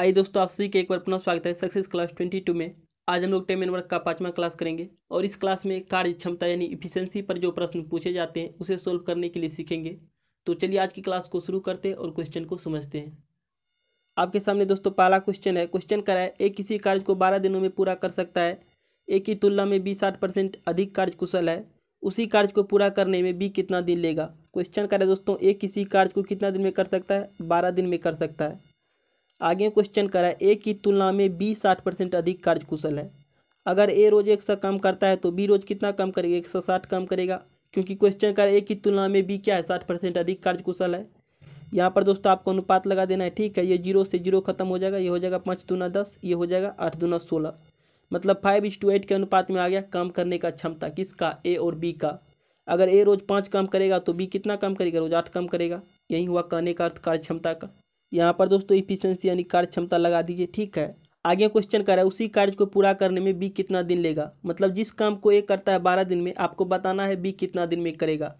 आइए दोस्तों आप सभी के एक बार पुनः स्वागत है सक्सेस क्लास ट्वेंटी टू में आज हम लोग एन वर्क का पांचवा क्लास करेंगे और इस क्लास में कार्य क्षमता यानी इफिशियंसी पर जो प्रश्न पूछे जाते हैं उसे सोल्व करने के लिए सीखेंगे तो चलिए आज की क्लास को शुरू करते हैं और क्वेश्चन को समझते हैं आपके सामने दोस्तों पहला क्वेश्चन है क्वेश्चन करा है एक किसी कार्य को बारह दिनों में पूरा कर सकता है ए की तुलना में बी साठ परसेंट अधिक कार्य कुशल है उसी कार्य को पूरा करने में बी कितना दिन लेगा क्वेश्चन करा है दोस्तों एक किसी कार्य को कितना दिन में कर सकता है बारह दिन में कर सकता है आगे क्वेश्चन करा ए की तुलना में बी साठ परसेंट अधिक कार्य कुशल है अगर ए रोज एक सौ कम करता है तो बी रोज कितना कम करेगा एक सौ साठ कम करेगा क्योंकि क्वेश्चन करा ए की तुलना में बी क्या है साठ परसेंट अधिक कार्यकुशल है यहाँ पर दोस्तों आपको अनुपात लगा देना है ठीक है ये जीरो से जीरो खत्म हो जाएगा ये हो जाएगा पाँच दूना दस ये हो जाएगा आठ दूना सोलह मतलब फाइव इज टू एट के अनुपात में आ गया काम करने का क्षमता किसका ए और बी का अगर ए रोज पाँच काम करेगा तो बी कितना काम करेगा रोज आठ काम करेगा यही हुआ कहने का अर्थ कार्य क्षमता का यहाँ पर दोस्तों इफिशियंसी यानी कार्य क्षमता लगा दीजिए ठीक है आगे क्वेश्चन करा है उसी कार्य को पूरा करने में बी कितना दिन लेगा मतलब जिस काम को ए करता है बारह दिन में आपको बताना है बी कितना दिन में करेगा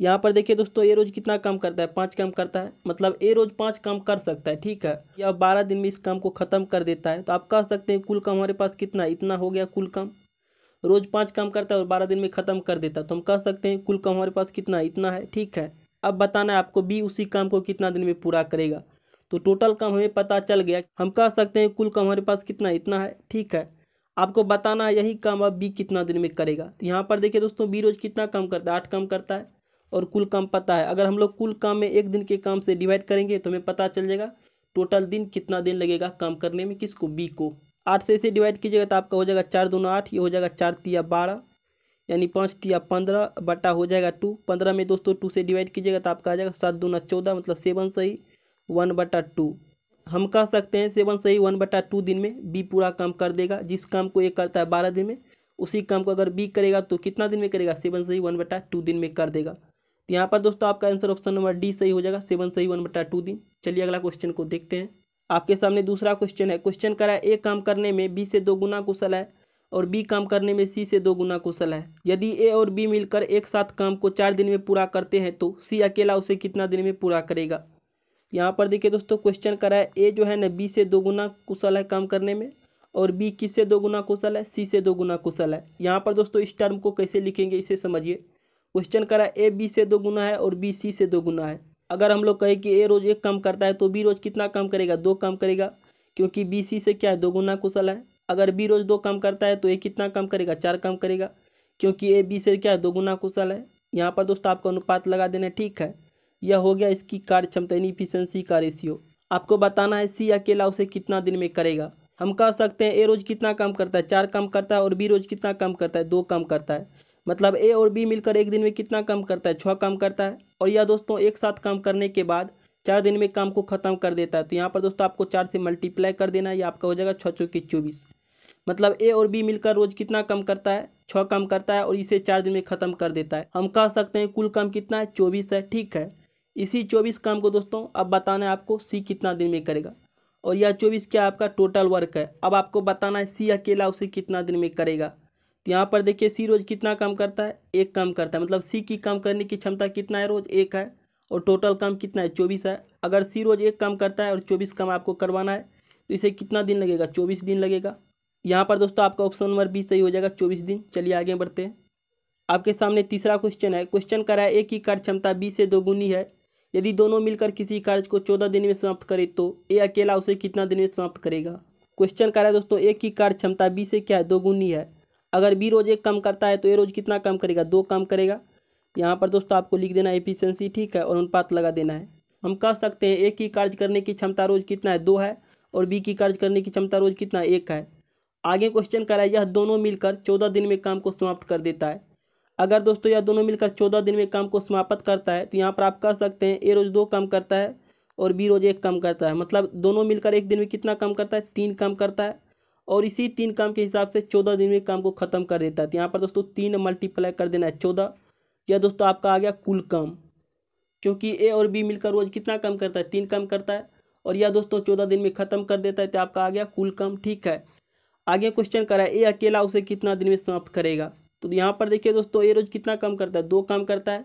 यहाँ पर देखिए दोस्तों ए रोज कितना काम करता है पाँच काम करता है मतलब ए रोज पाँच काम कर सकता है ठीक है या बारह दिन में इस काम को ख़त्म कर देता है तो आप कह सकते हैं कुल काम हमारे पास कितना इतना हो गया कुल काम रोज पाँच काम करता है और बारह दिन में ख़त्म कर देता है तो हम कह सकते हैं कुल काम हमारे पास कितना इतना है ठीक है अब बताना है आपको बी उसी काम को कितना दिन में पूरा करेगा तो टोटल कम हमें पता चल गया हम कह सकते हैं कुल कम हमारे पास कितना इतना है ठीक है आपको बताना है यही काम अब बी कितना दिन में करेगा तो यहाँ पर देखिए दोस्तों बी रोज़ कितना काम करता है आठ कम करता है और कुल काम पता है अगर हम लोग कुल काम में एक दिन के काम से डिवाइड करेंगे तो हमें पता चल जाएगा टोटल दिन कितना दिन लगेगा काम करने में किसको बी को आठ से इसे डिवाइड कीजिएगा तो आपका हो जाएगा चार दोनों आठ ये हो जाएगा चार तिया बारह यानी पाँच तिया पंद्रह बटा हो जाएगा टू पंद्रह में दोस्तों टू से डिवाइड कीजिएगा तो आपका आ जाएगा सात दोनों चौदह मतलब सेवन सही वन बटा टू हम कह सकते हैं सेवन सही वन बटा टू दिन में बी पूरा काम कर देगा जिस काम को ए करता है बारह दिन में उसी काम को अगर बी करेगा तो कितना दिन में करेगा सेवन सही वन बटा टू दिन में कर देगा तो यहाँ पर दोस्तों आपका आंसर ऑप्शन नंबर डी सही हो जाएगा सेवन सही वन बटा टू दिन चलिए अगला क्वेश्चन को देखते हैं आपके सामने दूसरा क्वेश्चन है क्वेश्चन करा है ए काम करने में बी से दो गुना कुशल है और बी काम करने में सी से दो गुना कुशल है यदि ए और बी मिलकर एक साथ काम को चार दिन में पूरा करते हैं तो सी अकेला उसे कितना दिन में पूरा करेगा यहाँ पर देखिए दोस्तों क्वेश्चन करा है ए जो है ना बी से दो गुना कुशल है काम करने में और बी किस से दो गुना कुशल है सी से दो गुना कुशल है यहाँ पर दोस्तों इस टर्म को कैसे लिखेंगे इसे समझिए क्वेश्चन करा ए बी से दो गुना है और बी सी से दो गुना है अगर हम लोग कहें कि ए रोज़ एक काम करता है तो बी रोज़ कितना काम करेगा दो काम करेगा क्योंकि बी सी से क्या है दो गुना कुशल है अगर बी रोज़ दो काम करता है तो ए कितना काम करेगा चार काम करेगा क्योंकि ए बी से क्या है दो गुना कुशल है यहाँ पर दोस्तों आपका अनुपात लगा देना ठीक है यह हो गया इसकी कार्य क्षमता यानी इफिशेंसी का रेशियो आपको बताना है सी अकेला उसे कितना दिन में करेगा हम कह सकते हैं ए रोज कितना काम करता है चार काम करता है और बी रोज कितना काम करता है दो काम करता है मतलब ए और बी मिलकर एक दिन में कितना काम करता है छः काम करता है और यह दोस्तों एक साथ काम करने के बाद चार दिन में काम को ख़त्म कर देता है तो यहाँ पर दोस्तों आपको चार से मल्टीप्लाई कर देना है या आपका हो जाएगा छः चौके चौबीस मतलब ए और बी मिलकर रोज कितना काम करता है छः काम करता है और इसे चार दिन में ख़त्म कर देता है हम कह सकते हैं कुल काम कितना है चौबीस है ठीक है इसी चौबीस काम को दोस्तों अब बताना है आपको सी कितना दिन में करेगा और यह चौबीस क्या आपका टोटल वर्क है अब आपको बताना है सी अकेला उसे कितना दिन में करेगा तो यहाँ पर देखिए सी रोज़ कितना काम करता है एक काम करता है मतलब सी की काम करने की क्षमता कितना है रोज़ एक है और टोटल काम कितना है चौबीस है अगर सी रोज़ एक काम करता है और चौबीस काम आपको करवाना है तो इसे कितना दिन लगेगा चौबीस दिन लगेगा यहाँ पर दोस्तों आपका ऑप्शन नंबर बी सही हो जाएगा चौबीस दिन चलिए आगे बढ़ते हैं आपके सामने तीसरा क्वेश्चन है क्वेश्चन कराए एक ही कार्य क्षमता बी से दोगुनी है यदि दोनों मिलकर किसी कार्य को चौदह दिन में समाप्त करे तो ए अकेला उसे कितना दिन में समाप्त करेगा क्वेश्चन कह रहा है दोस्तों ए की कार्य क्षमता बी से क्या है दोगुनी है अगर बी रोज एक काम करता है तो ए रोज कितना काम करेगा दो काम करेगा यहाँ पर दोस्तों आपको लिख देना है एफिशिएंसी ठीक है और अनुपात लगा देना है हम कह सकते हैं ए की कार्य करने की क्षमता रोज कितना है दो है और बी की कार्य करने की क्षमता रोज कितना है एक है आगे क्वेश्चन कह रहा है यह दोनों मिलकर चौदह दिन में काम को समाप्त कर देता है अगर दोस्तों यह दोनों मिलकर चौदह दिन में काम को समाप्त करता है तो यहाँ पर आप कह सकते हैं ए रोज दो काम करता है और बी रोज एक काम करता है मतलब दोनों मिलकर एक दिन में कितना काम करता है तीन काम करता है और इसी तीन काम के हिसाब से चौदह दिन में काम को ख़त्म कर देता है तो यहाँ पर दोस्तों तीन मल्टीप्लाई कर देना है चौदह या दोस्तों आपका आ गया कुल काम क्योंकि ए और बी मिलकर रोज कितना काम करता है तीन काम करता है और यह दोस्तों चौदह दिन में ख़त्म कर देता है तो आपका आ गया कुल काम ठीक है आगे क्वेश्चन करा ए अकेला उसे कितना दिन में समाप्त करेगा तो यहाँ पर देखिए दोस्तों ए रोज कितना काम करता है दो काम करता है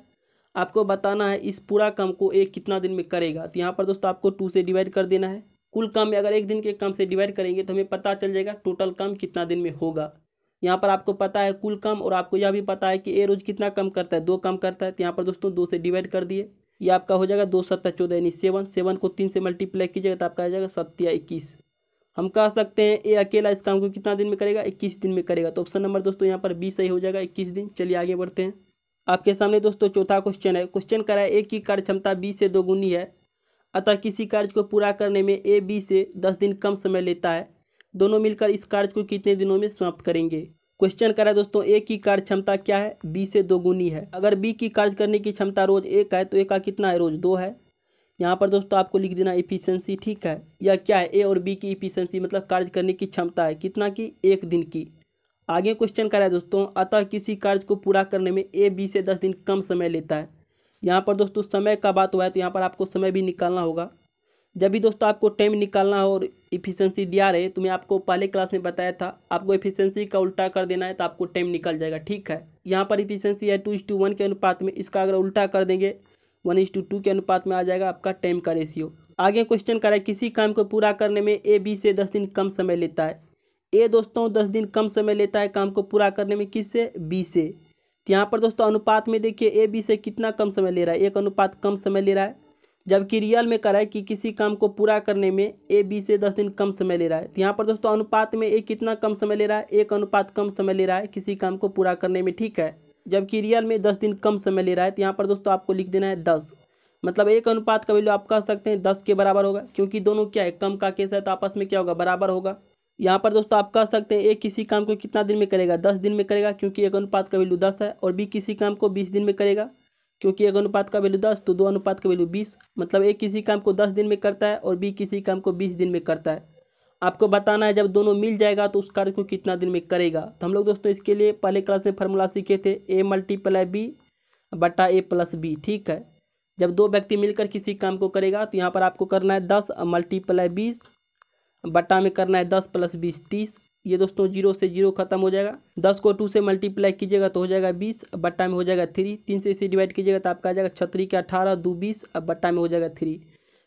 आपको बताना है इस पूरा काम को एक कितना दिन में करेगा तो यहाँ पर दोस्तों आपको टू से डिवाइड कर देना है कुल काम में अगर एक दिन के काम से डिवाइड करेंगे तो हमें पता चल जाएगा टोटल काम कितना दिन में होगा यहाँ पर आपको पता है कुल काम और आपको यह भी पता है कि ए रोज कितना काम करता है दो काम करता है तो यहाँ पर दोस्तों दो से डिवाइड कर दिए ये आपका हो जाएगा दो सत्तर चौदह यानी सेवन सेवन को तीन से मल्टीप्लाई कीजिएगा तो आपका आ जाएगा सत्या इक्कीस हम कह सकते हैं ए अकेला इस काम को कितना दिन में करेगा इक्कीस दिन में करेगा तो ऑप्शन नंबर दोस्तों यहाँ पर बी सही हो जाएगा इक्कीस दिन चलिए आगे बढ़ते हैं आपके सामने दोस्तों चौथा क्वेश्चन है क्वेश्चन करा है ए की कार्य क्षमता बी से दोगुनी है अतः किसी कार्य को पूरा करने में ए बी से दस दिन कम समय लेता है दोनों मिलकर इस कार्य को कितने दिनों में समाप्त करेंगे क्वेश्चन करा है दोस्तों ए की कार्य क्षमता क्या है बी से दोगुनी है अगर बी की कार्य करने की क्षमता रोज एक है तो एक का कितना है रोज दो है यहाँ पर दोस्तों आपको लिख देना इफिशियंसी ठीक है या क्या है ए और बी की इफिशियंसी मतलब कार्य करने की क्षमता है कितना की एक दिन की आगे क्वेश्चन करा है दोस्तों अतः किसी कार्य को पूरा करने में ए बी से दस दिन कम समय लेता है यहाँ पर दोस्तों समय का बात हुआ है तो यहाँ पर आपको समय भी निकालना होगा जब भी दोस्तों आपको टाइम निकालना हो और इफिशियंसी दिया रहे तो मैं आपको पहले क्लास में बताया था आपको इफिशियंसी का उल्टा कर देना है तो आपको टाइम निकल जाएगा ठीक है यहाँ पर इफिशियंसी है टू इस टू वन के अनुपात में इसका अगर उल्टा कर देंगे वन इज टू टू के अनुपात में आ जाएगा आपका टाइम का रेशियो आगे क्वेश्चन करा है किसी काम को पूरा करने में ए बी से दस दिन कम समय लेता है ए दोस्तों दस दिन कम समय लेता है काम को पूरा करने में किस से बी से तो यहाँ पर दोस्तों अनुपात में देखिए ए बी से कितना कम समय ले रहा है एक अनुपात कम समय ले रहा है जबकि रियल में करा है कि किसी काम को पूरा करने में ए बी से दस दिन कम समय ले रहा है तो यहाँ पर दोस्तों अनुपात में ए कितना कम समय ले रहा है एक अनुपात कम समय ले रहा है किसी काम को पूरा करने में ठीक है जबकि रियल में दस दिन कम समय ले रहा है तो यहाँ पर दोस्तों आपको लिख देना है दस मतलब एक अनुपात का वैल्यू आप कह सकते हैं दस के बराबर होगा क्योंकि दोनों क्या है कम का केस है तो आपस में क्या होगा बराबर होगा यहाँ पर दोस्तों आप कह सकते हैं ए किसी काम को कितना दिन में करेगा दस दिन में करेगा क्योंकि एक अनुपात का वैल्यू दस है और बी किसी काम को बीस दिन में करेगा क्योंकि एक अनुपात का वैल्यू दस तो दो अनुपात का वैल्यू बीस मतलब ए किसी काम को दस दिन में करता है और बी किसी काम को बीस दिन में करता है आपको बताना है जब दोनों मिल जाएगा तो उस कार्य को कितना दिन में करेगा तो हम लोग दोस्तों इसके लिए पहले क्लास में फार्मूला सीखे थे ए मल्टीप्लाई बी बटा ए प्लस बी ठीक है जब दो व्यक्ति मिलकर किसी काम को करेगा तो यहाँ पर आपको करना है दस मल्टीप्लाई बीस बटा में करना है दस प्लस बीस तीस ये दोस्तों जीरो से जीरो खत्म हो जाएगा दस को टू से मल्टीप्लाई कीजिएगा तो हो जाएगा बीस बट्टा में हो जाएगा थ्री तीन से इसे डिवाइड कीजिएगा तो आपका आ जाएगा छतरी के अठारह दो बीस बट्टा में हो जाएगा थ्री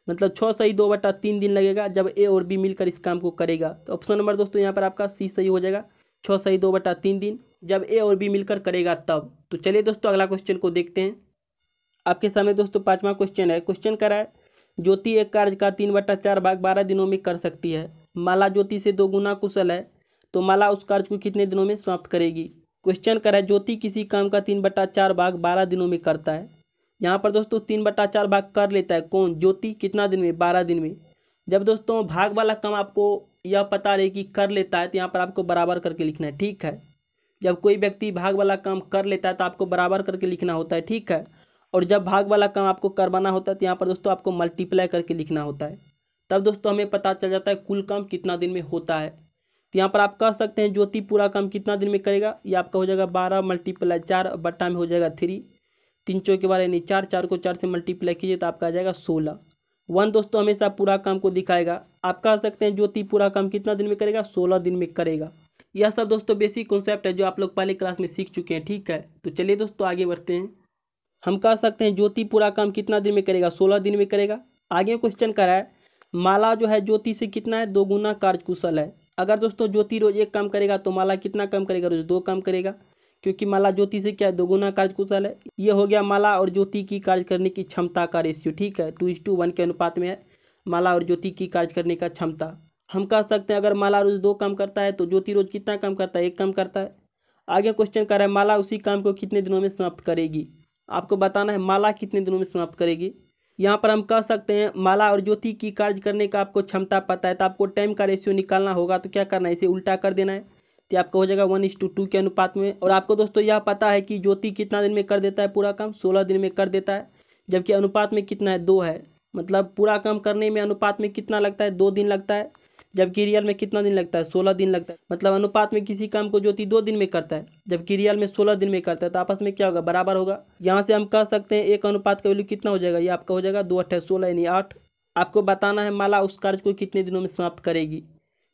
मतलब छः सही दो बटा तीन दिन लगेगा जब ए और बी मिलकर इस काम को करेगा तो ऑप्शन नंबर दोस्तों यहाँ पर आपका सी सही हो जाएगा छः सही दो बटा तीन दिन जब ए और बी मिलकर करेगा तब तो चलिए दोस्तों अगला क्वेश्चन को देखते हैं आपके सामने दोस्तों पाँचवा क्वेश्चन है क्वेश्चन करा है ज्योति एक कार्य का तीन बटा चार भाग बारह दिनों में कर सकती है माला ज्योति से दो गुना कुशल है तो माला उस कार्य को कितने दिनों में समाप्त करेगी क्वेश्चन करा है ज्योति किसी काम का तीन बटा चार भाग बारह दिनों में करता है यहाँ पर दोस्तों तीन बटा चार भाग कर लेता है कौन ज्योति कितना दिन में बारह दिन में जब दोस्तों भाग वाला काम आपको यह पता रहे कि कर लेता है तो यहाँ पर आपको बराबर करके लिखना है ठीक है जब कोई व्यक्ति भाग वाला काम कर लेता है तो आपको बराबर करके लिखना होता है ठीक है और जब भाग वाला काम आपको करवाना होता है तो यहाँ पर दोस्तों आपको मल्टीप्लाई करके लिखना होता है तब दोस्तों हमें पता चल जाता है कुल काम कितना दिन में होता है तो यहाँ पर आप कह सकते हैं ज्योति पूरा काम कितना दिन में करेगा ये आपका हो जाएगा बारह मल्टीप्लाई चार बट्टा में हो जाएगा थ्री तीन चौके बारे यानी चार चार को चार से मल्टीप्लाई कीजिए तो आपका आ जाएगा सोलह वन दोस्तों हमेशा पूरा काम को दिखाएगा आप कह सकते हैं ज्योति पूरा काम कितना दिन में करेगा सोलह दिन में करेगा यह सब दोस्तों बेसिक कॉन्सेप्ट है जो आप लोग पहले क्लास में सीख चुके हैं ठीक है तो चलिए दोस्तों आगे बढ़ते हैं हम कह सकते हैं ज्योति पूरा काम कितना दिन में करेगा सोलह दिन में करेगा आगे क्वेश्चन करा है माला जो है ज्योति से कितना है दो गुना कार्यकुशल है अगर दोस्तों ज्योति रोज एक काम करेगा तो माला कितना काम करेगा रोज दो काम करेगा क्योंकि माला ज्योति से क्या है दोगुना कार्यकुशल है ये हो गया माला और ज्योति की कार्य करने की क्षमता का रेशियो ठीक है टू इस टू वन के अनुपात में है माला और ज्योति की कार्य करने का क्षमता हम कह सकते हैं अगर माला रोज दो काम करता है तो ज्योति रोज कितना काम करता है एक काम करता है आगे क्वेश्चन कर रहा है माला उसी काम को कितने दिनों में समाप्त करेगी आपको बताना है माला कितने दिनों में समाप्त करेगी यहाँ पर हम कह सकते हैं माला और ज्योति की कार्य करने का आपको क्षमता पता है तो आपको टाइम का रेशियो निकालना होगा तो क्या करना है इसे उल्टा कर देना है तो आपका हो जाएगा वन इस टू टू के अनुपात में और आपको दोस्तों यह पता है कि ज्योति कितना दिन में कर देता है पूरा काम सोलह दिन में कर देता है जबकि अनुपात में कितना है दो है मतलब पूरा काम करने में अनुपात में कितना लगता है दो दिन लगता है जबकि रियल में कितना दिन लगता है सोलह दिन लगता है मतलब अनुपात में किसी काम को ज्योति दो दिन में करता है जबकि रियल में सोलह दिन में करता है तो आपस में क्या होगा बराबर होगा यहाँ से हम कह सकते हैं एक अनुपात का वैल्यू कितना हो जाएगा ये आपका हो जाएगा दो अट्ठाईस सोलह यानी आठ आपको बताना है माला उस कार्य को कितने दिनों में समाप्त करेगी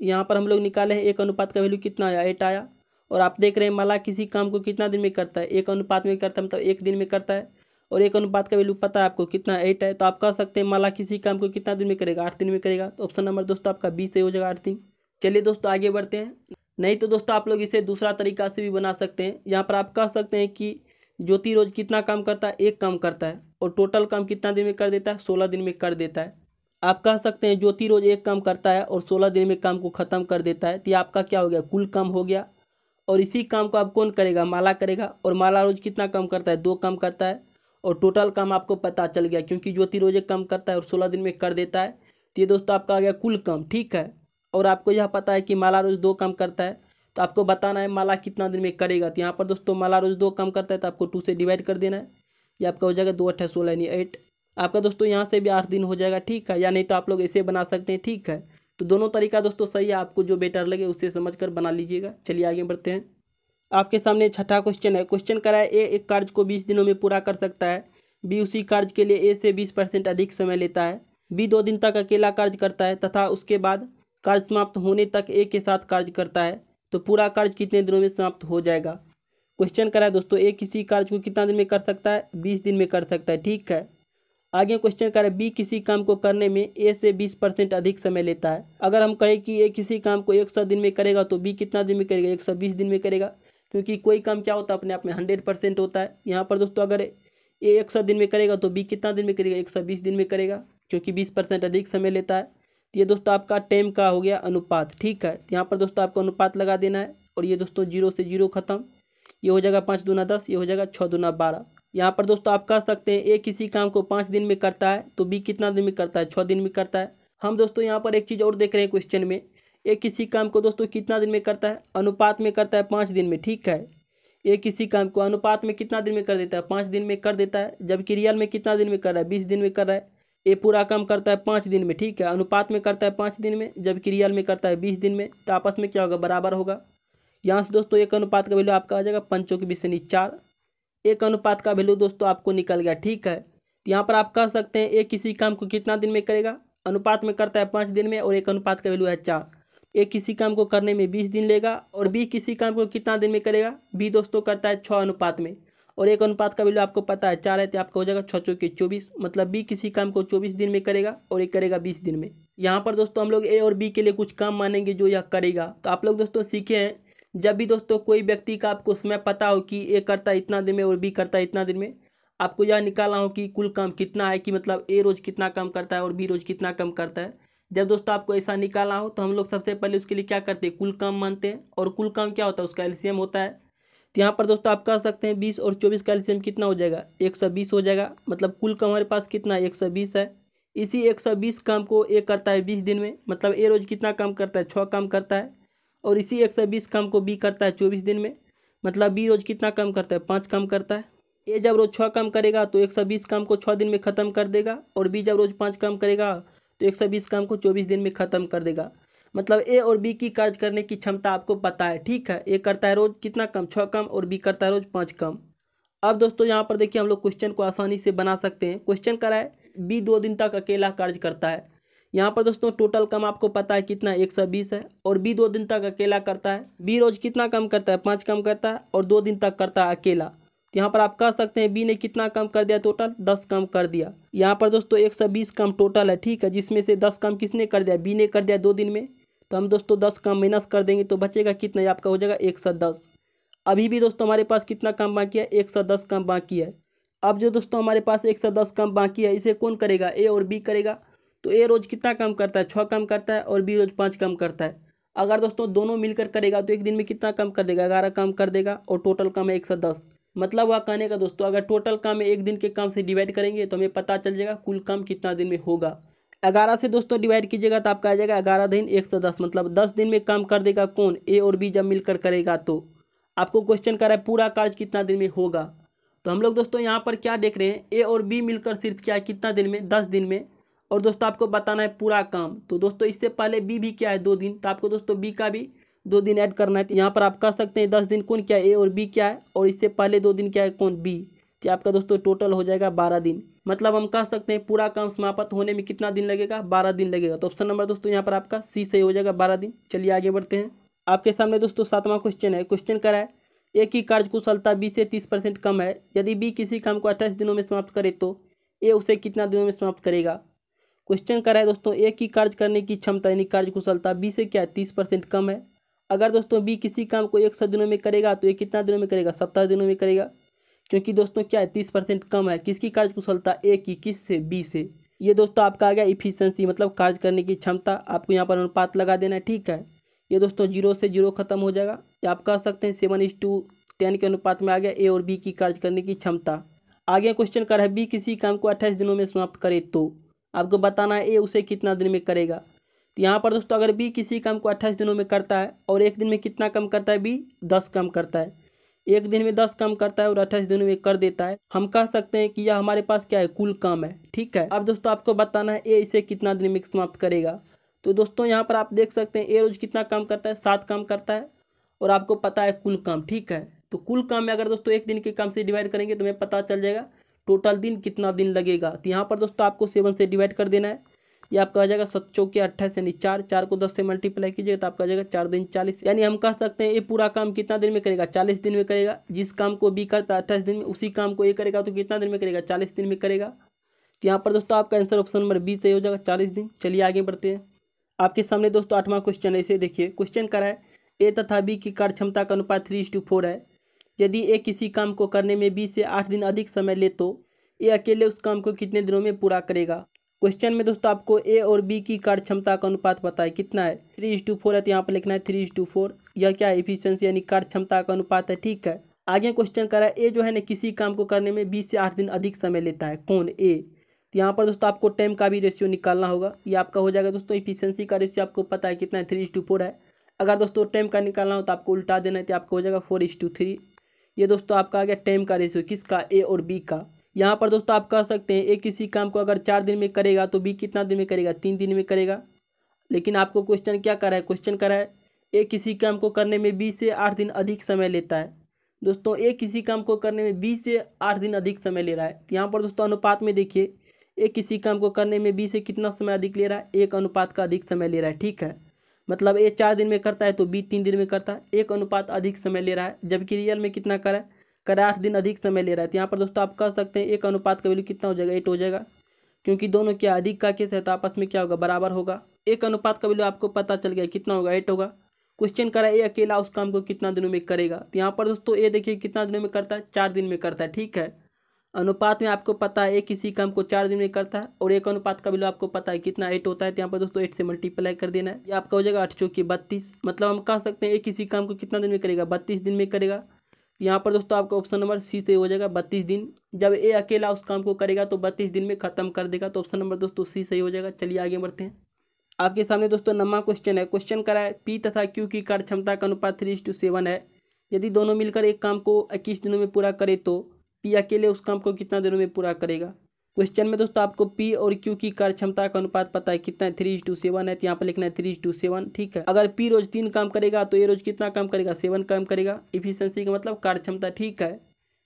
यहाँ पर हम लोग निकाले हैं एक अनुपात का वैल्यू कितना आया एट आया और आप देख रहे हैं मला किसी काम को कितना दिन में करता है एक अनुपात में करता है मतलब एक दिन में करता है और एक अनुपात का वैल्यू पता है आपको कितना एट है तो आप कह सकते हैं माला किसी काम को कितना दिन में करेगा आठ दिन में करेगा तो ऑप्शन नंबर दोस्तों आपका बीस सही हो जाएगा आठ दिन चलिए दोस्तों आगे बढ़ते हैं नहीं तो दोस्तों आप लोग इसे दूसरा तरीका से भी बना सकते हैं यहाँ पर आप कह सकते हैं कि ज्योति रोज कितना काम करता है एक काम करता है और टोटल काम कितना दिन में कर देता है सोलह दिन में कर देता है आप कह सकते हैं ज्योति रोज एक काम करता है और सोलह दिन में काम को ख़त्म कर देता है तो ये आपका क्या हो गया कुल काम हो गया और इसी काम को आप कौन करेगा माला करेगा और माला रोज कितना काम करता है दो काम करता है और टोटल काम आपको पता चल गया क्योंकि ज्योति रोज एक काम करता है और सोलह दिन में कर देता है तो ये दोस्तों आपका आ गया कुल काम ठीक है और आपको यह पता है कि माला रोज दो काम करता है तो आपको बताना है माला कितना दिन में करेगा तो यहाँ पर दोस्तों माला रोज दो काम करता है तो आपको टू से डिवाइड कर देना है ये आपका हो जाएगा दो अट्ठाईस सोलह यानी एट आपका दोस्तों यहाँ से भी आठ दिन हो जाएगा ठीक है या नहीं तो आप लोग ऐसे बना सकते हैं ठीक है तो दोनों तरीका दोस्तों सही है आपको जो बेटर लगे उसे समझ कर बना लीजिएगा चलिए आगे बढ़ते हैं आपके सामने छठा क्वेश्चन है क्वेश्चन कराए ए एक कार्य को बीस दिनों में पूरा कर सकता है बी उसी कार्य के लिए ए से बीस परसेंट अधिक समय लेता है बी दो दिन तक अकेला कार्य करता है तथा उसके बाद कार्य समाप्त होने तक ए के साथ कार्य करता है तो पूरा कार्य कितने दिनों में समाप्त हो जाएगा क्वेश्चन करा है दोस्तों ए किसी कार्य को कितना दिन में कर सकता है बीस दिन में कर सकता है ठीक है आगे क्वेश्चन कर बी किसी काम को करने में ए से बीस परसेंट अधिक समय लेता है अगर हम कहें कि ए किसी काम को एक सौ दिन में करेगा तो बी कितना दिन में करेगा एक सौ बीस दिन में करेगा क्योंकि कोई काम क्या होता है अपने आप में हंड्रेड परसेंट होता है यहाँ पर दोस्तों अगर ए एक सौ दिन में करेगा तो बी कितना दिन में करेगा एक सौ बीस दिन में करेगा क्योंकि बीस परसेंट अधिक समय लेता है तो ये दोस्तों आपका टाइम का हो गया अनुपात ठीक है तो यहाँ पर दोस्तों आपको अनुपात लगा देना है और ये दोस्तों जीरो से जीरो खत्म ये हो जाएगा पाँच दूना दस ये हो जाएगा छः दूना बारह यहाँ पर दोस्तों आप कह सकते हैं ए किसी काम को पाँच दिन में करता है तो बी कितना दिन में करता है छः दिन में करता है हम दोस्तों यहाँ पर एक चीज़ और देख रहे हैं क्वेश्चन में ए किसी काम को दोस्तों कितना दिन में करता है अनुपात में करता है पाँच दिन में ठीक है ए किसी काम को अनुपात में कितना दिन में कर देता है पाँच दिन में कर देता है जबकि रियल में कितना दिन में कर रहा है बीस दिन में कर रहा है ए पूरा काम करता है पाँच दिन में ठीक है अनुपात में करता है पाँच दिन में जबकि रियल में करता है बीस दिन में तो आपस में क्या होगा बराबर होगा यहाँ से दोस्तों एक अनुपात का वैल्यू आपका आ जाएगा पंचों के बीस यानी चार एक अनुपात का वैल्यू दोस्तों आपको निकल गया ठीक है तो यहाँ पर आप कह सकते हैं एक किसी काम को कितना दिन में करेगा अनुपात में करता है पाँच दिन में और एक अनुपात का वैल्यू है चार एक किसी काम को करने में बीस दिन लेगा और बी किसी काम को कितना दिन में करेगा बी दोस्तों करता है छः अनुपात में और एक अनुपात का वैल्यू आपको पता है चार है तो आपका हो जाएगा छः चौके चौबीस मतलब बी किसी काम को चौबीस दिन में करेगा और एक करेगा बीस दिन में यहाँ पर दोस्तों हम लोग ए और बी के लिए कुछ काम मानेंगे जो यह करेगा तो आप लोग दोस्तों सीखे हैं जब भी दोस्तों कोई व्यक्ति का आपको समय पता हो कि ए करता इतना दिन में और बी करता इतना दिन में आपको यह निकालना हो कि कुल काम कितना है कि मतलब ए रोज़ कितना काम करता है और बी रोज़ कितना कम करता है जब दोस्तों आपको ऐसा निकालना हो तो हम लोग सबसे पहले उसके लिए क्या करते हैं कुल काम मानते हैं और कुल काम क्या होता है उसका एल्शियम होता है तो यहाँ पर दोस्तों आप कह सकते हैं बीस और चौबीस का एल्शियम कितना हो जाएगा एक सौ बीस हो जाएगा मतलब कुल काम हमारे पास कितना है एक सौ बीस है इसी एक सौ बीस काम को ए करता है बीस दिन में मतलब ए रोज़ कितना काम करता है छः काम करता है और इसी एक सौ बीस काम को बी करता है चौबीस दिन में मतलब बी रोज कितना कम करता है पाँच कम करता है ए जब रोज छः कम करेगा तो एक सौ बीस काम को छः दिन में ख़त्म कर देगा और बी जब रोज पाँच कम करेगा तो एक सौ बीस काम को चौबीस दिन में ख़त्म कर देगा मतलब ए और बी की कार्य करने की क्षमता आपको पता है ठीक है ए करता है रोज कितना कम छः कम और बी करता है रोज पाँच कम अब दोस्तों यहाँ पर देखिए हम लोग क्वेश्चन को आसानी से बना सकते हैं क्वेश्चन कराए बी दो दिन तक अकेला कार्य करता है यहाँ पर दोस्तों टोटल कम आपको पता है कितना एक सौ बीस है और बी दो दिन तक अकेला करता है बी रोज कितना कम करता है पाँच कम करता है और दो दिन तक करता है अकेला तो यहाँ पर आप कह सकते हैं बी ने कितना कम कर दिया टोटल दस कम कर दिया यहाँ पर दोस्तों एक सौ बीस कम टोटल है ठीक है जिसमें से दस कम किसने कर दिया बी ने कर दिया दो दिन में तो हम दोस्तों दस कम माइनस कर देंगे तो बचेगा कितना आपका हो जाएगा एक सौ दस अभी भी दोस्तों हमारे पास कितना कम बाकी है एक सौ दस कम बाकी है अब जो दोस्तों हमारे पास एक सौ दस कम बाकी है इसे कौन करेगा ए और बी करेगा तो ए रोज़ कितना काम करता है छः काम करता है और बी रोज़ पाँच काम करता है अगर दोस्तों दोनों मिलकर करेगा तो एक दिन में कितना काम कर देगा ग्यारह काम कर देगा और टोटल काम है एक सौ दस मतलब वह कहने का दोस्तों अगर टोटल काम एक दिन के काम से डिवाइड करेंगे तो हमें पता चल जाएगा कुल काम कितना दिन में होगा ग्यारह से दोस्तों डिवाइड कीजिएगा तो आपका आ जाएगा ग्यारह दिन एक सौ दस मतलब दस दिन में काम कर देगा कौन ए और बी जब मिलकर करेगा तो आपको क्वेश्चन कर रहा है पूरा कार्य कितना दिन में होगा तो हम लोग दोस्तों यहाँ पर क्या देख रहे हैं ए और बी मिलकर सिर्फ क्या कितना दिन में दस दिन में और दोस्तों आपको बताना है पूरा काम तो दोस्तों इससे पहले बी भी क्या है दो दिन तो आपको दोस्तों बी का भी दो दिन ऐड करना है तो यहाँ पर आप कह सकते हैं दस दिन कौन क्या है ए और बी क्या है और इससे पहले दो दिन क्या है कौन बी तो आपका दोस्तों टोटल हो जाएगा बारह दिन मतलब हम कह सकते हैं पूरा काम समाप्त होने में कितना दिन लगेगा बारह दिन लगेगा तो ऑप्शन नंबर दोस्तों यहाँ पर आपका सी सही हो जाएगा बारह दिन चलिए आगे बढ़ते हैं आपके सामने दोस्तों सातवां क्वेश्चन है क्वेश्चन करा है एक ही कार्य कुशलता बीस से तीस परसेंट कम है यदि बी किसी काम को अट्ठाईस दिनों में समाप्त करे तो ए उसे कितना दिनों में समाप्त करेगा क्वेश्चन करा है दोस्तों ए की कार्य करने की क्षमता यानी कार्य कुशलता बी से क्या है तीस परसेंट कम है अगर दोस्तों बी किसी काम को एक सौ दिनों में करेगा तो ये कितना दिनों में करेगा सत्तर दिनों में करेगा क्योंकि दोस्तों क्या है तीस परसेंट कम है किसकी कार्य कुशलता ए की किस से बी से ये दोस्तों आपका आ गया इफिशंसी मतलब कार्य करने की क्षमता आपको यहाँ पर अनुपात लगा देना है ठीक है ये दोस्तों जीरो से जीरो खत्म हो जाएगा आप कह सकते हैं सेवन इज टू टेन के अनुपात में आ गया ए और बी की कार्य करने की क्षमता आगे क्वेश्चन कर है बी किसी काम को अट्ठाईस दिनों में समाप्त करे तो आपको बताना है ए उसे कितना दिन में करेगा तो यहाँ पर दोस्तों अगर बी किसी काम को अट्ठाईस दिनों में करता है और एक दिन में कितना कम करता है बी दस कम करता है एक दिन में दस काम करता है और अट्ठाईस दिनों में कर देता है हम कह सकते हैं कि यह हमारे पास क्या है कुल काम है ठीक है अब दोस्तों आपको बताना है ए इसे कितना दिन में समाप्त करेगा तो दोस्तों यहाँ पर आप देख सकते हैं ए रोज कितना काम करता है सात काम करता है और आपको पता है कुल काम ठीक है तो कुल काम में अगर दोस्तों एक दिन के काम से डिवाइड करेंगे तो हमें पता चल जाएगा टोटल दिन कितना दिन लगेगा तो यहाँ पर दोस्तों आपको सेवन से डिवाइड कर देना है ये आपका आ जाएगा सत चौके अट्ठाईस यानी चार चार को दस से मल्टीप्लाई कीजिएगा तो आपका आ जाएगा चार दिन चालीस यानी हम कह सकते हैं ये पूरा काम कितना दिन में करेगा चालीस दिन में करेगा जिस काम को बी करता है अट्ठाईस दिन में उसी काम को ए करेगा तो कितना दिन में करेगा चालीस दिन में करेगा तो यहाँ पर दोस्तों आपका आंसर ऑप्शन नंबर बी सही हो जाएगा चालीस दिन चलिए आगे बढ़ते हैं आपके सामने दोस्तों आठवां क्वेश्चन है इसे देखिए क्वेश्चन कराए ए तथा बी की कार्य क्षमता का अनुपात थ्री टू फोर है यदि ए किसी काम को करने में बीस से आठ दिन अधिक समय ले तो ए अकेले उस काम को कितने दिनों में पूरा करेगा क्वेश्चन में दोस्तों आपको ए और बी की कार्य क्षमता का अनुपात पता है कितना है थ्री इज टू फोर है तो यहाँ पर लिखना है थ्री इज टू फोर यह क्या है इफिशियंसी यानी कार्य क्षमता का अनुपात है ठीक है आगे क्वेश्चन करा है ए जो है ना किसी काम को करने में बीस से आठ दिन अधिक समय लेता है कौन ए तो यहाँ पर दोस्तों आपको टाइम का भी रेशियो निकालना होगा ये आपका हो जाएगा दोस्तों इफिशियंसी का रेशियो आपको पता है कितना है थ्री इज टू फोर है अगर दोस्तों टाइम का निकालना हो तो आपको उल्टा देना है तो आपका हो जाएगा फोर इज टू थ्री ये दोस्तों आपका आ गया टाइम का रेशियो किसका ए और बी का यहाँ पर दोस्तों आप कह सकते हैं ए किसी काम को अगर चार दिन में करेगा तो बी कितना दिन में करेगा तीन दिन में करेगा लेकिन आपको क्वेश्चन क्या करा है क्वेश्चन करा है ए किसी काम को करने में बी से आठ दिन अधिक समय लेता है दोस्तों ए किसी काम को करने में बी से आठ दिन अधिक समय ले रहा है यहाँ पर दोस्तों अनुपात में देखिए ए किसी काम को करने में बी से कितना समय अधिक ले रहा है एक अनुपात का अधिक समय ले रहा है ठीक है मतलब ए चार दिन में करता है तो बी तीन दिन में करता है एक अनुपात अधिक समय ले रहा है जबकि रियल में कितना करा करा आठ दिन अधिक समय ले रहा है तो यहाँ पर दोस्तों आप कह सकते हैं एक अनुपात का वैल्यू कितना हो जाएगा एट हो जाएगा क्योंकि दोनों क्या अधिक का केस है तो आपस में क्या होगा बराबर होगा एक अनुपात का वैल्यू आपको पता चल गया कितना होगा एट होगा क्वेश्चन करा ए अकेला उस काम को कितना दिनों में करेगा तो यहाँ पर दोस्तों ए देखिए कितना दिनों में करता है चार दिन में करता है ठीक है अनुपात में आपको पता है एक किसी काम को चार दिन में करता है और एक अनुपात का बिलो आपको पता है कितना एट होता है तो यहाँ पर दोस्तों एट से मल्टीप्लाई कर देना है ये आपका हो जाएगा आठ चौकी बत्तीस मतलब हम कह सकते हैं एक किसी काम को कितना दिन में करेगा बत्तीस दिन में करेगा यहाँ पर दोस्तों आपका ऑप्शन नंबर सी से हो जाएगा बत्तीस दिन जब ए अकेला उस काम को करेगा तो बत्तीस दिन में खत्म कर देगा तो ऑप्शन नंबर दोस्तों सी सही हो जाएगा चलिए आगे बढ़ते हैं आपके सामने दोस्तों नम्मा क्वेश्चन है क्वेश्चन करा है पी तथा क्यू की कार्य क्षमता का अनुपात थ्री टू सेवन है यदि दोनों मिलकर एक काम को इक्कीस दिनों में पूरा करे तो पी अकेले उस काम को कितना दिनों में पूरा करेगा क्वेश्चन में दोस्तों आपको पी और क्यू की कार्य क्षमता का अनुपात पता है कितना है थ्री टू सेवन है तो यहाँ पर लिखना है थ्री टू सेवन ठीक है अगर पी रोज तीन काम करेगा तो ए रोज कितना काम करेगा सेवन काम करेगा इफिशियंसी का मतलब कार्य क्षमता ठीक है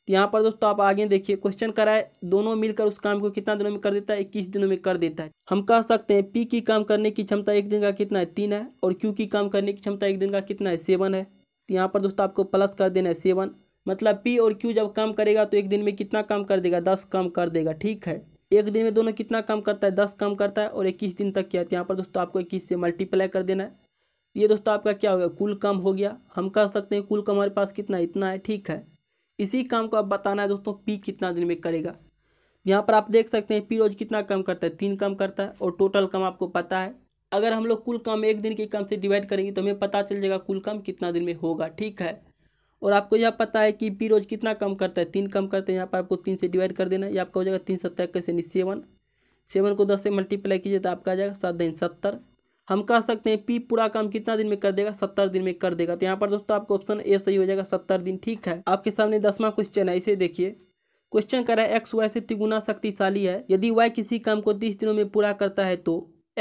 तो यहाँ पर दोस्तों आप आगे देखिए क्वेश्चन कराए दोनों मिलकर उस काम को कितना दिनों में कर देता है इक्कीस दिनों में कर देता है हम कह सकते हैं पी की काम करने की क्षमता एक दिन का कितना है तीन है और क्यू की काम करने की क्षमता एक दिन का कितना है सेवन है तो यहाँ पर दोस्तों आपको प्लस कर देना है सेवन मतलब पी और क्यू जब काम करेगा तो एक दिन में कितना काम कर देगा दस काम कर देगा ठीक है एक दिन में दोनों कितना काम करता है दस काम करता है और इक्कीस दिन तक क्या है यहाँ पर दोस्तों आपको इक्कीस से मल्टीप्लाई कर देना है ये दोस्तों आपका क्या हो गया कुल काम हो गया हम कह सकते हैं कुल काम हमारे पास कितना है इतना है ठीक है इसी काम को आप बताना है दोस्तों पी कितना दिन में करेगा यहाँ पर आप देख सकते हैं पी रोज कितना काम करता है तीन काम करता है और टोटल काम आपको पता है अगर हम लोग कुल काम एक दिन के काम से डिवाइड करेंगे तो हमें पता चल जाएगा कुल काम कितना दिन में होगा ठीक है और आपको यह पता है कि पी रोज कितना कम करता है तीन कम करते हैं यहाँ पर आपको तीन से डिवाइड कर देना है आपका हो जाएगा तीन सत्तर इक्कीस यानी सेवन सेवन को दस से मल्टीप्लाई कीजिए तो आपका आ जाएगा सात दिन सत्तर हम कह सकते हैं पी पूरा काम कितना दिन में कर देगा सत्तर दिन में कर देगा तो यहाँ पर दोस्तों आपका ऑप्शन ए सही हो जाएगा सत्तर दिन ठीक है आपके सामने दसवां क्वेश्चन है इसे देखिए क्वेश्चन कर रहा है एक्स वाई से तिगुना शक्तिशाली है यदि वाई किसी काम को तीस दिनों में पूरा करता है तो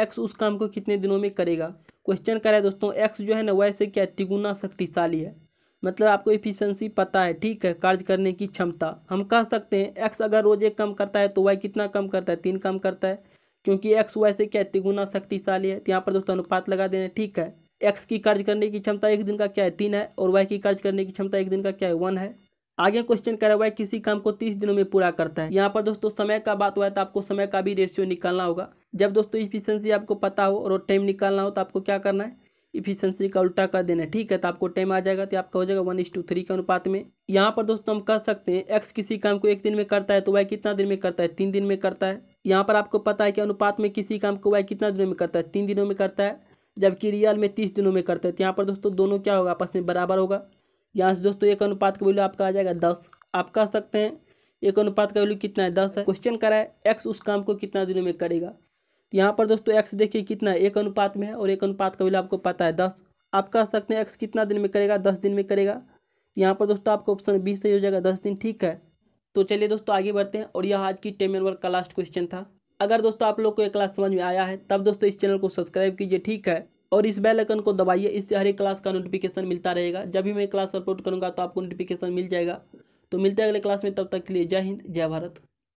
एक्स उस काम को कितने दिनों में करेगा क्वेश्चन कर रहा है दोस्तों एक्स जो है ना वाई से क्या तिगुना शक्तिशाली है मतलब आपको इफिशेंसी पता है ठीक है कार्य करने की क्षमता हम कह सकते हैं एक्स अगर रोज एक कम करता है तो वाई कितना कम करता है तीन कम करता है क्योंकि एक्स वाई से क्या तिगुना शक्तिशाली है तो यहाँ पर दोस्तों अनुपात लगा देना ठीक है एक्स की कार्य करने की क्षमता एक दिन का क्या है तीन है और वाई की कार्य करने की क्षमता एक दिन का क्या है वन है आगे क्वेश्चन करा हुआ है किसी काम को तीस दिनों में पूरा करता है यहाँ पर दोस्तों समय का बात हुआ है तो आपको समय का भी रेशियो निकालना होगा जब दोस्तों इफिशियंसी आपको पता हो और टाइम निकालना हो तो आपको क्या करना है इफिशेंसी का उल्टा कर देना ठीक है तो आपको टाइम आ जाएगा तो आपका हो जाएगा वन इस टू थ्री के अनुपात में यहाँ पर दोस्तों हम कह सकते हैं एक्स किसी काम को एक दिन में करता है तो वाई कितना दिन में करता है तीन दिन में करता है यहाँ पर आपको पता है कि अनुपात में किसी काम को वाई कितना दिनों में करता है तीन दिनों में करता है जबकि रियल में तीस दिनों में करता है तो यहाँ पर दोस्तों दोनों क्या होगा आपस में बराबर होगा यहाँ से दोस्तों एक अनुपात का वैल्यू आपका आ जाएगा दस आप कह सकते हैं एक अनुपात का वैल्यू कितना है दस है क्वेश्चन कराए एक्स उस काम को कितना दिनों में करेगा तो यहाँ पर दोस्तों एक्स देखिए कितना है एक अनुपात में है और एक अनुपात का बिल आपको पता है दस आप कह सकते हैं एक्स कितना दिन में करेगा दस दिन में करेगा यहाँ पर दोस्तों आपका ऑप्शन बी सही हो जाएगा दस दिन ठीक है तो चलिए दोस्तों आगे बढ़ते हैं और यह आज की टेन वर्क का लास्ट क्वेश्चन था अगर दोस्तों आप लोग को एक क्लास समझ में आया है तब दोस्तों इस चैनल को सब्सक्राइब कीजिए ठीक है और इस बेल आइकन को दबाइए इससे हर एक क्लास का नोटिफिकेशन मिलता रहेगा जब भी मैं क्लास अपलोड करूँगा तो आपको नोटिफिकेशन मिल जाएगा तो मिलते हैं अगले क्लास में तब तक के लिए जय हिंद जय भारत